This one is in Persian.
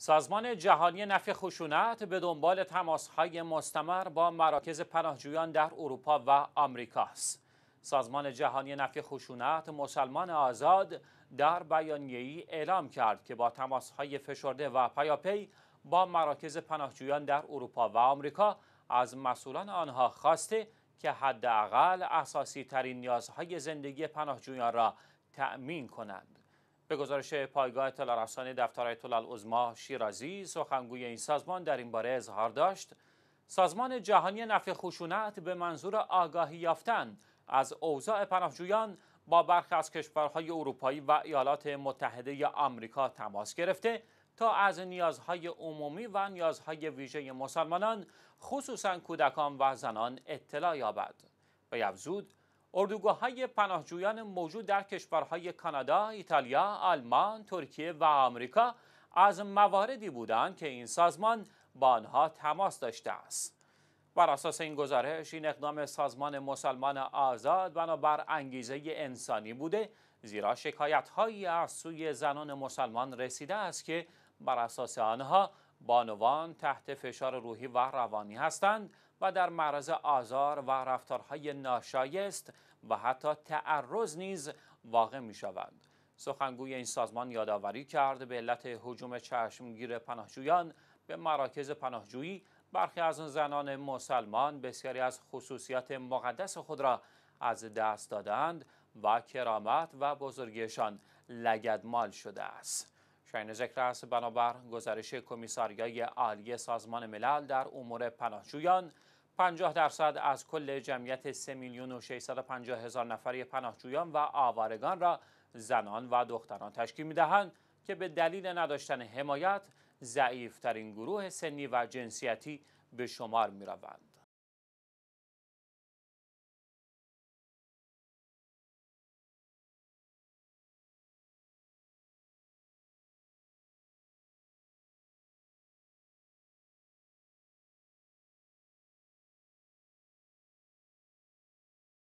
سازمان جهانی نفع خشونت به دنبال تماسهای مستمر با مراکز پناهجویان در اروپا و آمریکا است. سازمان جهانی نفع خشونت مسلمان آزاد در بیانیه‌ای اعلام کرد که با تماسهای فشرده و پیاپی با مراکز پناهجویان در اروپا و آمریکا از مسئولان آنها خواسته که حداقل اساسی ترین نیازهای زندگی پناهجویان را تأمین کنند. به گزارش پایگاه اطلاع رسانی دفتر آیت الله شیرازی سخنگوی این سازمان در این باره اظهار داشت سازمان جهانی نفع خشونت به منظور آگاهی یافتن از اوضاع پناهجویان با برخی از کشورهای اروپایی و ایالات متحده آمریکا تماس گرفته تا از نیازهای عمومی و نیازهای ویژه مسلمانان خصوصا کودکان و زنان اطلاع یابد و یفزود اردوگاه های پناهجویان موجود در کشورهای کانادا، ایتالیا، آلمان، ترکیه و آمریکا از مواردی بودند که این سازمان با آنها تماس داشته است. بر اساس این گزارش این اقدام سازمان مسلمان آزاد بنابر انگیزه انسانی بوده زیرا شکایت هایی از سوی زنان مسلمان رسیده است که بر اساس آنها بانوان تحت فشار روحی و روانی هستند و در معرض آزار و رفتارهای ناشایست و حتی تعرض نیز واقع می شوند. سخنگوی این سازمان یادآوری کرد به علت حجوم چشمگیر پناهجویان به مراکز پناهجویی برخی از زنان مسلمان بسیاری از خصوصیات مقدس خود را از دست دادند و کرامت و بزرگیشان لگدمال شده است. شاین رأس بنابر گزارش کمیساریای عالی سازمان ملل در امور پناهجویان 50 درصد از کل جمعیت 3 میلیون و 650 هزار نفری پناهجویان و آوارگان را زنان و دختران تشکیل میدهند که به دلیل نداشتن حمایت ضعیفترین گروه سنی و جنسیتی به شمار می